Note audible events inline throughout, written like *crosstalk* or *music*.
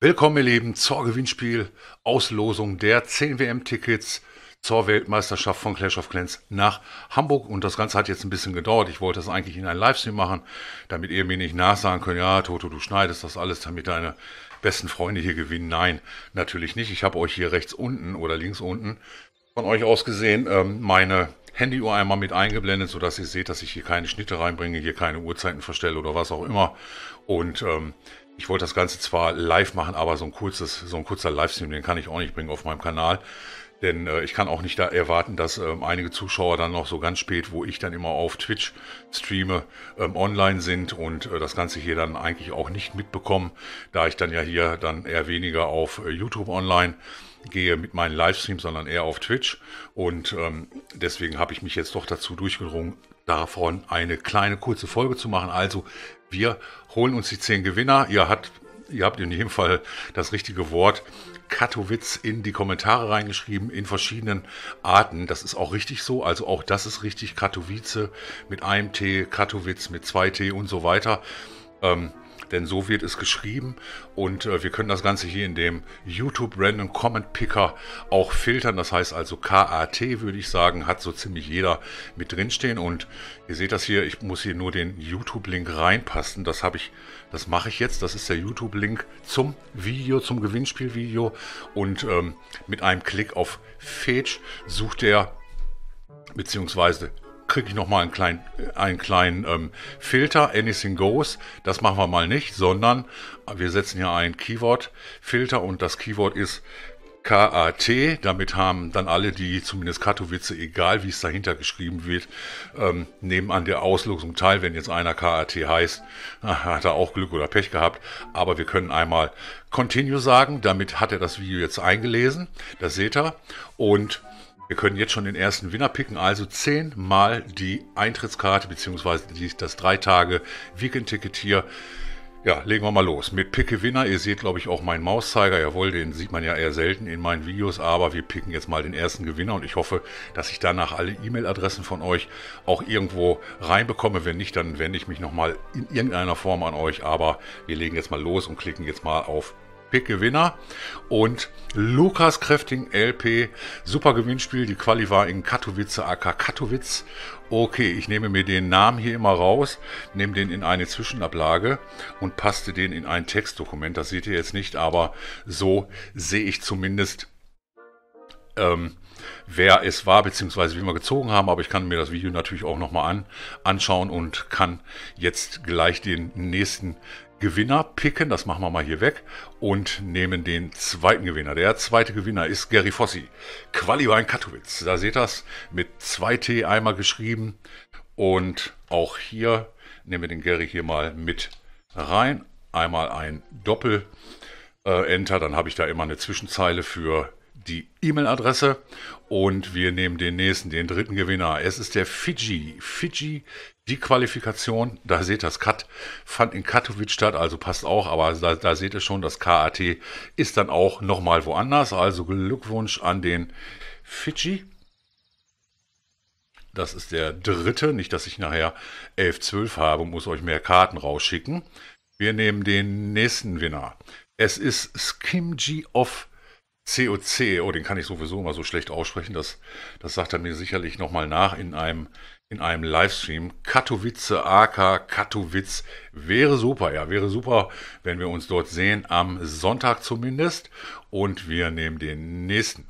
Willkommen, ihr Lieben, zur Gewinnspiel Auslosung der 10 WM-Tickets zur Weltmeisterschaft von Clash of Clans nach Hamburg. Und das Ganze hat jetzt ein bisschen gedauert. Ich wollte das eigentlich in einem Livestream machen, damit ihr mir nicht nachsagen könnt, ja, Toto, du schneidest das alles, damit deine besten Freunde hier gewinnen. Nein, natürlich nicht. Ich habe euch hier rechts unten oder links unten von euch aus gesehen ähm, meine Handyuhr einmal mit eingeblendet, sodass ihr seht, dass ich hier keine Schnitte reinbringe, hier keine Uhrzeiten verstelle oder was auch immer. Und ähm, ich wollte das Ganze zwar live machen, aber so ein kurzes, so ein kurzer Livestream, den kann ich auch nicht bringen auf meinem Kanal. Denn äh, ich kann auch nicht da erwarten, dass ähm, einige Zuschauer dann noch so ganz spät, wo ich dann immer auf Twitch streame, ähm, online sind und äh, das Ganze hier dann eigentlich auch nicht mitbekommen, da ich dann ja hier dann eher weniger auf äh, YouTube online gehe mit meinen Livestreams, sondern eher auf Twitch. Und ähm, deswegen habe ich mich jetzt doch dazu durchgedrungen, davon eine kleine kurze Folge zu machen. Also, wir holen uns die zehn Gewinner. Ihr, hat, ihr habt in jedem Fall das richtige Wort Katowice in die Kommentare reingeschrieben, in verschiedenen Arten. Das ist auch richtig so. Also auch das ist richtig. Katowice mit einem T, Katowice mit zwei T und so weiter. Ähm, denn so wird es geschrieben und äh, wir können das Ganze hier in dem YouTube Random Comment Picker auch filtern. Das heißt also KAT würde ich sagen, hat so ziemlich jeder mit drinstehen und ihr seht das hier, ich muss hier nur den YouTube Link reinpassen. Das habe ich, das mache ich jetzt. Das ist der YouTube Link zum Video, zum Gewinnspielvideo und ähm, mit einem Klick auf Fetch sucht er beziehungsweise kriege ich nochmal einen kleinen, einen kleinen ähm, Filter, Anything Goes. Das machen wir mal nicht, sondern wir setzen hier einen Keyword-Filter und das Keyword ist KAT. Damit haben dann alle, die zumindest Katowice, egal wie es dahinter geschrieben wird, ähm, nehmen an der Auslosung teil. Wenn jetzt einer KAT heißt, *laughs* hat er auch Glück oder Pech gehabt. Aber wir können einmal Continue sagen. Damit hat er das Video jetzt eingelesen. Das seht ihr. Und wir können jetzt schon den ersten Winner picken, also zehnmal die Eintrittskarte beziehungsweise das drei Tage Weekend-Ticket hier. Ja, legen wir mal los. Mit Picke Winner, ihr seht glaube ich auch meinen Mauszeiger, jawohl, den sieht man ja eher selten in meinen Videos, aber wir picken jetzt mal den ersten Gewinner und ich hoffe, dass ich danach alle E-Mail-Adressen von euch auch irgendwo reinbekomme. Wenn nicht, dann wende ich mich nochmal in irgendeiner Form an euch, aber wir legen jetzt mal los und klicken jetzt mal auf Pick-Gewinner. Und Lukas Kräfting LP, super Gewinnspiel. Die Quali war in Katowice, AK Katowice. Okay, ich nehme mir den Namen hier immer raus, nehme den in eine Zwischenablage und passte den in ein Textdokument. Das seht ihr jetzt nicht, aber so sehe ich zumindest, ähm, wer es war, beziehungsweise wie wir gezogen haben. Aber ich kann mir das Video natürlich auch nochmal an, anschauen und kann jetzt gleich den nächsten Gewinner picken, das machen wir mal hier weg, und nehmen den zweiten Gewinner. Der zweite Gewinner ist Gary Fossi, Qualiwein Katowice. Da seht ihr das, mit 2T einmal geschrieben. Und auch hier nehmen wir den Gary hier mal mit rein. Einmal ein Doppel-Enter, äh, dann habe ich da immer eine Zwischenzeile für die E-Mail-Adresse und wir nehmen den nächsten, den dritten Gewinner. Es ist der Fiji. Fiji, die Qualifikation, da seht ihr das Cut, fand in Katowice statt, also passt auch, aber da, da seht ihr schon, das KAT ist dann auch nochmal woanders. Also Glückwunsch an den Fiji. Das ist der dritte, nicht dass ich nachher 11, 12 habe und muss euch mehr Karten rausschicken. Wir nehmen den nächsten Winner. Es ist Skimji of COC, oh, den kann ich sowieso immer so schlecht aussprechen, das, das sagt er mir sicherlich nochmal nach in einem, in einem Livestream. Katowice, AK Katowice, wäre super, ja, wäre super, wenn wir uns dort sehen, am Sonntag zumindest. Und wir nehmen den nächsten.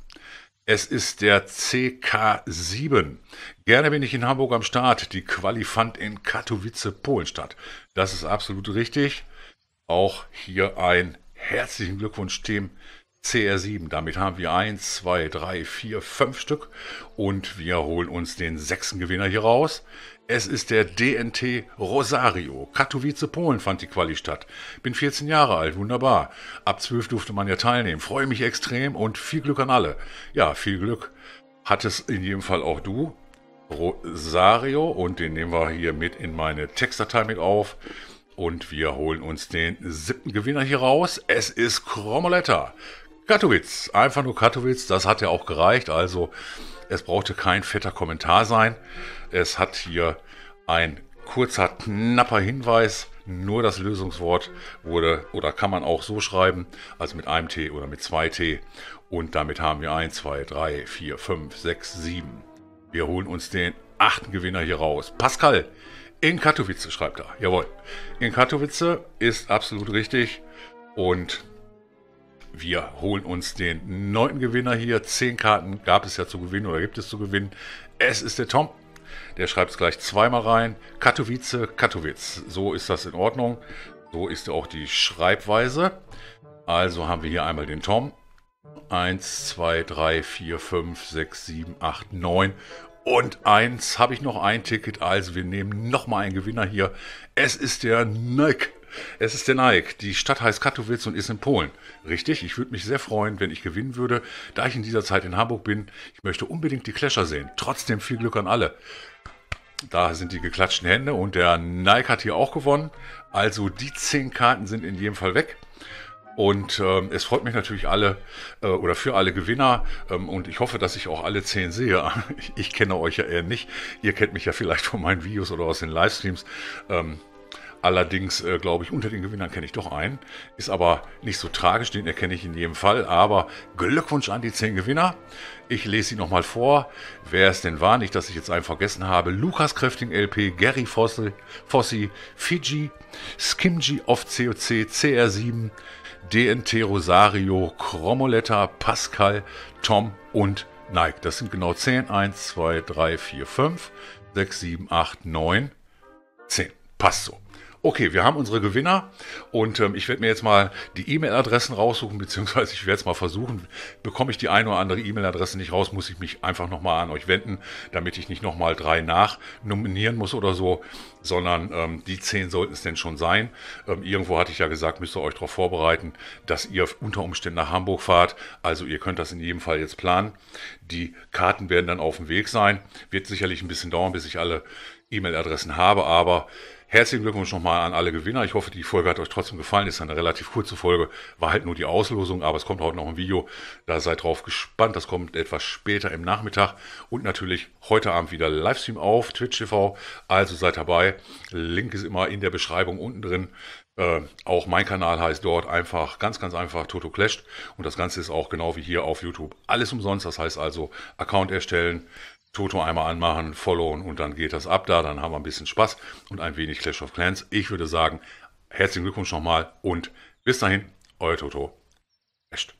Es ist der CK7. Gerne bin ich in Hamburg am Start. Die Quali fand in Katowice, Polen statt. Das ist absolut richtig. Auch hier ein herzlichen Glückwunsch, Team CR7. Damit haben wir 1, 2, 3, 4, 5 Stück und wir holen uns den sechsten Gewinner hier raus. Es ist der DNT Rosario. Katowice, Polen fand die Quali statt. Bin 14 Jahre alt, wunderbar. Ab 12 durfte man ja teilnehmen. Freue mich extrem und viel Glück an alle. Ja, viel Glück. Hat es in jedem Fall auch du. Rosario und den nehmen wir hier mit in meine Textdatei mit auf. Und wir holen uns den siebten Gewinner hier raus. Es ist Chromoletta. Katowice, einfach nur Katowice, das hat ja auch gereicht. Also es brauchte kein fetter Kommentar sein. Es hat hier ein kurzer, knapper Hinweis. Nur das Lösungswort wurde oder kann man auch so schreiben, also mit einem T oder mit zwei T. Und damit haben wir 1, 2, 3, 4, 5, 6, 7. Wir holen uns den achten Gewinner hier raus. Pascal in Katowice schreibt er. Jawohl. In Katowice ist absolut richtig. Und wir holen uns den neunten Gewinner hier. Zehn Karten gab es ja zu gewinnen oder gibt es zu gewinnen. Es ist der Tom. Der schreibt es gleich zweimal rein. Katowice, Katowice. So ist das in Ordnung. So ist auch die Schreibweise. Also haben wir hier einmal den Tom. 1, 2, 3, 4, 5, 6, 7, 8, 9. Und eins habe ich noch ein Ticket. Also wir nehmen nochmal einen Gewinner hier. Es ist der Nike. Es ist der Nike. Die Stadt heißt Katowice und ist in Polen. Richtig, ich würde mich sehr freuen, wenn ich gewinnen würde, da ich in dieser Zeit in Hamburg bin. Ich möchte unbedingt die Clasher sehen. Trotzdem viel Glück an alle. Da sind die geklatschten Hände und der Nike hat hier auch gewonnen. Also die 10 Karten sind in jedem Fall weg. Und ähm, es freut mich natürlich alle äh, oder für alle Gewinner. Ähm, und ich hoffe, dass ich auch alle zehn sehe. Ich, *laughs* ich, kenne euch ja eher nicht. Ihr kennt mich ja vielleicht von meinen Videos oder aus den Livestreams. Ähm, Allerdings äh, glaube ich, unter den Gewinnern kenne ich doch einen. Ist aber nicht so tragisch, den erkenne ich in jedem Fall. Aber Glückwunsch an die zehn Gewinner. Ich lese sie nochmal vor. Wer es denn war, nicht, dass ich jetzt einen vergessen habe. Lukas Kräfting LP, Gary Fossel, Fossi, Fiji, Skimji of COC, CR7, DNT Rosario, Cromoletta, Pascal, Tom und Nike. Das sind genau 10. 1, 2, 3, 4, 5, 6, 7, 8, 9, 10. Passt so. Okay, wir haben unsere Gewinner und ähm, ich werde mir jetzt mal die E-Mail-Adressen raussuchen, beziehungsweise ich werde es mal versuchen. Bekomme ich die eine oder andere E-Mail-Adresse nicht raus, muss ich mich einfach nochmal an euch wenden, damit ich nicht nochmal drei nachnominieren muss oder so, sondern ähm, die zehn sollten es denn schon sein. Ähm, irgendwo hatte ich ja gesagt, müsst ihr euch darauf vorbereiten, dass ihr unter Umständen nach Hamburg fahrt. Also ihr könnt das in jedem Fall jetzt planen. Die Karten werden dann auf dem Weg sein. Wird sicherlich ein bisschen dauern, bis ich alle E-Mail-Adressen habe, aber Herzlichen Glückwunsch nochmal an alle Gewinner. Ich hoffe, die Folge hat euch trotzdem gefallen. Ist eine relativ kurze Folge, war halt nur die Auslosung, aber es kommt heute noch ein Video. Da seid drauf gespannt. Das kommt etwas später im Nachmittag und natürlich heute Abend wieder Livestream auf Twitch TV. Also seid dabei. Link ist immer in der Beschreibung unten drin. Äh, auch mein Kanal heißt dort einfach, ganz, ganz einfach Toto Clashed. Und das Ganze ist auch genau wie hier auf YouTube alles umsonst. Das heißt also Account erstellen, Toto einmal anmachen, followen und dann geht das ab da. Dann haben wir ein bisschen Spaß und ein wenig Clash of Clans. Ich würde sagen, herzlichen Glückwunsch nochmal und bis dahin, euer Toto. Echt.